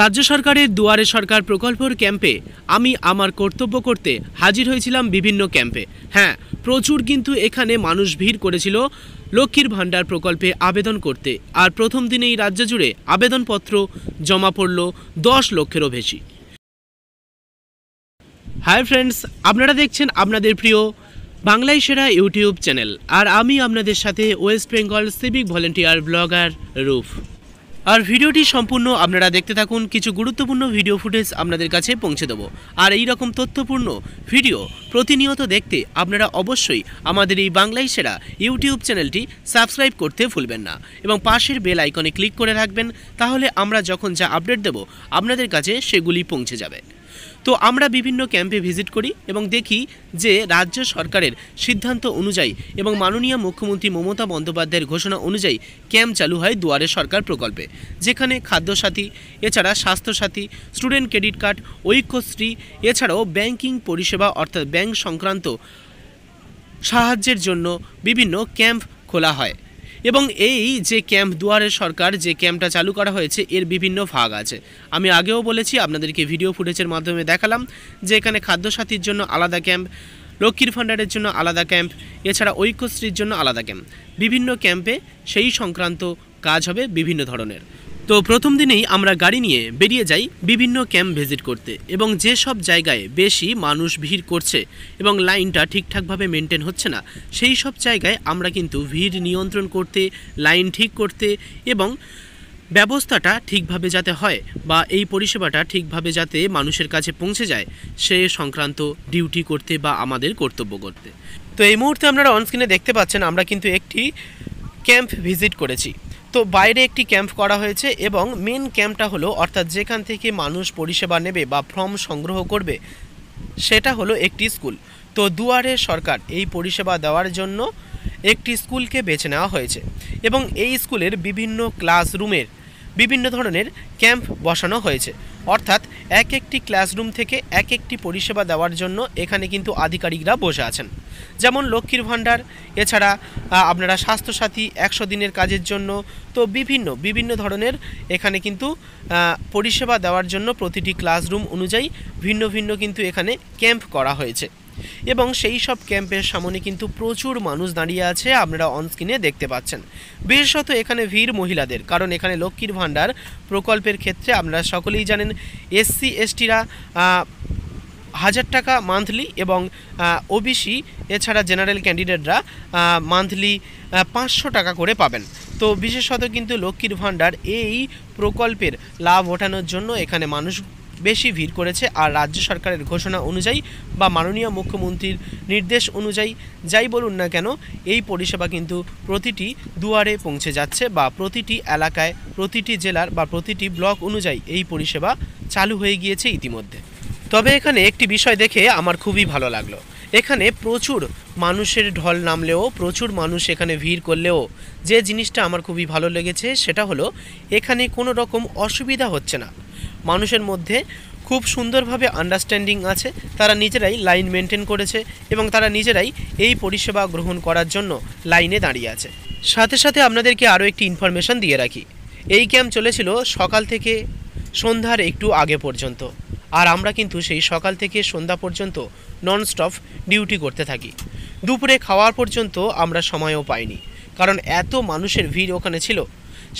রাজ্য সরকারের দুয়ারে সরকার প্রকল্পর ক্যাম্পে আমি আমার কর্তব্য করতে হাজির হয়েছিলাম বিভিন্ন ক্যাম্পে হ্যাঁ প্রচুর কিন্তু এখানে মানুষ ভিড় করেছিল লক্ষ্মীর ভাণ্ডার প্রকল্পে আবেদন করতে আর প্রথম দিনেই রাজ্য জুড়ে আবেদনপত্র জমা পড়ল দশ লক্ষেরও বেশি হাই ফ্রেন্ডস আপনারা দেখছেন আপনাদের প্রিয় বাংলায় সেরা ইউটিউব চ্যানেল আর আমি আপনাদের সাথে West Bengal civic volunteer blogger রুফ আর ভিডিওটি সম্পূর্ণ আপনারা দেখতে থাকুন কিছু গুরুত্বপূর্ণ ভিডিও ফুটেজ আপনাদের কাছে পৌঁছে দেবো আর এই রকম তথ্যপূর্ণ ভিডিও প্রতিনিয়ত দেখতে আপনারা অবশ্যই আমাদের এই বাংলাই সেরা ইউটিউব চ্যানেলটি সাবস্ক্রাইব করতে ভুলবেন না এবং পাশের বেল আইকনে ক্লিক করে রাখবেন তাহলে আমরা যখন যা আপডেট দেব আপনাদের কাছে সেগুলি পৌঁছে যাবে তো আমরা বিভিন্ন ক্যাম্পে ভিজিট করি এবং দেখি যে রাজ্য সরকারের সিদ্ধান্ত অনুযায়ী এবং মাননীয় মুখ্যমন্ত্রী মমতা বন্দ্যোপাধ্যায়ের ঘোষণা অনুযায়ী ক্যাম্প চালু হয় দুয়ারে সরকার প্রকল্পে যেখানে খাদ্যসাথী এছাড়া Swasthyasathi student credit card Aikyashree এছাড়াও ব্যাংকিং পরিষেবা অর্থাৎ ব্যাংক সংক্রান্ত সাহায্যের জন্য বিভিন্ন ক্যাম্প খোলা হয় এবং এই যে ক্যাম্প দুয়ারের সরকার যে ক্যাম্পটা চালু করা হয়েছে এর বিভিন্ন ভাগ আছে আমি আগেও বলেছি আপনাদেরকে ভিডিও ফুটেজের মাধ্যমে দেখালাম যে এখানে খাদ্যসাথীর জন্য আলাদা ক্যাম্প লক্ষ্মীর ভাণ্ডারের জন্য আলাদা ক্যাম্প এছাড়া ঐক্যশ্রীর জন্য আলাদা ক্যাম্প বিভিন্ন ক্যাম্পে সেই সংক্রান্ত কাজ হবে বিভিন্ন ধরনের তো প্রথম দিনেই আমরা গাড়ি নিয়ে বেরিয়ে যাই বিভিন্ন ক্যাম্প ভিজিট করতে এবং যে সব জায়গায় বেশি মানুষ ভিড় করছে এবং লাইনটা ঠিকঠাকভাবে মেনটেন হচ্ছে না সেই সব জায়গায় আমরা কিন্তু ভিড় নিয়ন্ত্রণ করতে লাইন ঠিক করতে এবং ব্যবস্থাটা ঠিকভাবে যাতে হয় বা এই পরিষেবাটা ঠিকভাবে যাতে মানুষের কাছে পৌঁছে যায় সে সংক্রান্ত ডিউটি করতে বা আমাদের কর্তব্য করতে তো এই মুহূর্তে আপনারা অনস্ক্রিনে দেখতে পাচ্ছেন আমরা কিন্তু একটি ক্যাম্প ভিজিট করেছি তো বাইরে একটি ক্যাম্প করা হয়েছে এবং মেন ক্যাম্পটা হলো অর্থাৎ যেখান থেকে মানুষ পরিষেবা নেবে বা ফর্ম সংগ্রহ করবে সেটা হলো একটি স্কুল তো দুয়ারে সরকার এই পরিষেবা দেওয়ার জন্য একটি স্কুলকে বেছে নেওয়া হয়েছে এবং এই স্কুলের বিভিন্ন ক্লাসরুমের বিভিন্ন ধরনের ক্যাম্প বসানো হয়েছে অর্থাৎ এক একটি ক্লাসরুম থেকে এক একটি পরিষেবা দেওয়ার জন্য এখানে কিন্তু আধিকারিকরা বসে আছেন যেমন লক্ষ্মীর ভাণ্ডার এছাড়া আপনারা স্বাস্থ্যসাথী একশো দিনের কাজের জন্য তো বিভিন্ন বিভিন্ন ধরনের এখানে কিন্তু পরিষেবা দেওয়ার জন্য প্রতিটি ক্লাসরুম অনুযায়ী ভিন্ন ভিন্ন কিন্তু এখানে ক্যাম্প করা হয়েছে এবং সেই সব ক্যাম্পের সামনে কিন্তু প্রচুর মানুষ দাঁড়িয়ে আছে আপনারা অনস্ক্রিনে দেখতে পাচ্ছেন বিশেষত এখানে ভিড় মহিলাদের কারণ এখানে লক্ষ্মীর ভাণ্ডার প্রকল্পের ক্ষেত্রে আপনারা সকলেই জানেন এসসি এসটিরা হাজার টাকা মান্থলি এবং ওবিসি এছাড়া জেনারেল ক্যান্ডিডেটরা মান্থলি পাঁচশো টাকা করে পাবেন তো বিশেষত কিন্তু লক্ষ্মীর ভাণ্ডার এই প্রকল্পের লাভ ওঠানোর জন্য এখানে মানুষ বেশি ভিড় করেছে আর রাজ্য সরকারের ঘোষণা অনুযায়ী বা মাননীয় মুখ্যমন্ত্রীর নির্দেশ অনুযায়ী যাই বলুন না কেন এই পরিষেবা কিন্তু প্রতিটি দুয়ারে পৌঁছে যাচ্ছে বা প্রতিটি এলাকায় প্রতিটি জেলার বা প্রতিটি ব্লক অনুযায়ী এই পরিষেবা চালু হয়ে গিয়েছে ইতিমধ্যে তবে এখানে একটি বিষয় দেখে আমার খুবই ভালো লাগলো এখানে প্রচুর মানুষের ঢল নামলেও প্রচুর মানুষ এখানে ভিড় করলেও যে জিনিসটা আমার খুবই ভালো লেগেছে সেটা হলো এখানে কোনো রকম অসুবিধা হচ্ছে না মানুষের মধ্যে খুব সুন্দরভাবে আন্ডারস্ট্যান্ডিং আছে তারা নিজেরাই লাইন মেনটেন করেছে এবং তারা নিজেরাই এই পরিষেবা গ্রহণ করার জন্য লাইনে দাঁড়িয়ে আছে সাথে সাথে আপনাদেরকে আরও একটি ইনফরমেশান দিয়ে রাখি এই ক্যাম্প চলেছিল সকাল থেকে সন্ধ্যার একটু আগে পর্যন্ত আর আমরা কিন্তু সেই সকাল থেকে সন্ধ্যা পর্যন্ত ননস্টপ ডিউটি করতে থাকি দুপুরে খাওয়ার পর্যন্ত আমরা সময়ও পাইনি কারণ এত মানুষের ভিড় ওখানে ছিল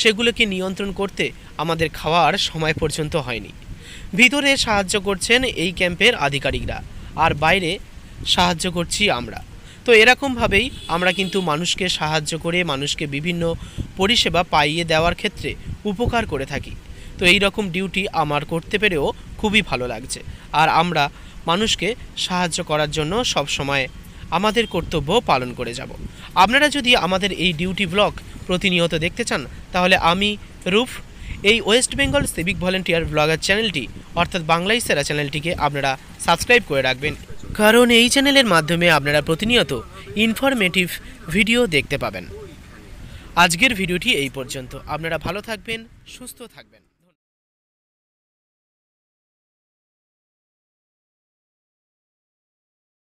সেগুলোকে নিয়ন্ত্রণ করতে আমাদের খাওয়ার সময় পর্যন্ত হয়নি ভিতরে সাহায্য করছেন এই ক্যাম্পের আধিকারিকরা আর বাইরে সাহায্য করছি আমরা তো এরকমভাবেই আমরা কিন্তু মানুষকে সাহায্য করে মানুষকে বিভিন্ন পরিষেবা পাইয়ে দেওয়ার ক্ষেত্রে উপকার করে থাকি তো এই রকম ডিউটি আমার করতে পেরেও খুবই ভালো লাগছে আর আমরা মানুষকে সাহায্য করার জন্য সব সময় আমাদের কর্তব্য পালন করে যাব আপনারা যদি আমাদের এই ডিউটি ব্লগ প্রতিনিয়ত দেখতে চান তাহলে আমি রুফ এই West Bengal civic volunteer blogger চ্যানেলটি অর্থাৎ বাংলাই সেরা চ্যানেলটিকে আপনারা সাবস্ক্রাইব করে রাখবেন কারণ এই চ্যানেলের মাধ্যমে আপনারা প্রতিনিয়ত ইনফরমেটিভ ভিডিও দেখতে পাবেন আজকের ভিডিওটি এই পর্যন্ত আপনারা ভালো থাকবেন সুস্থ থাকবেন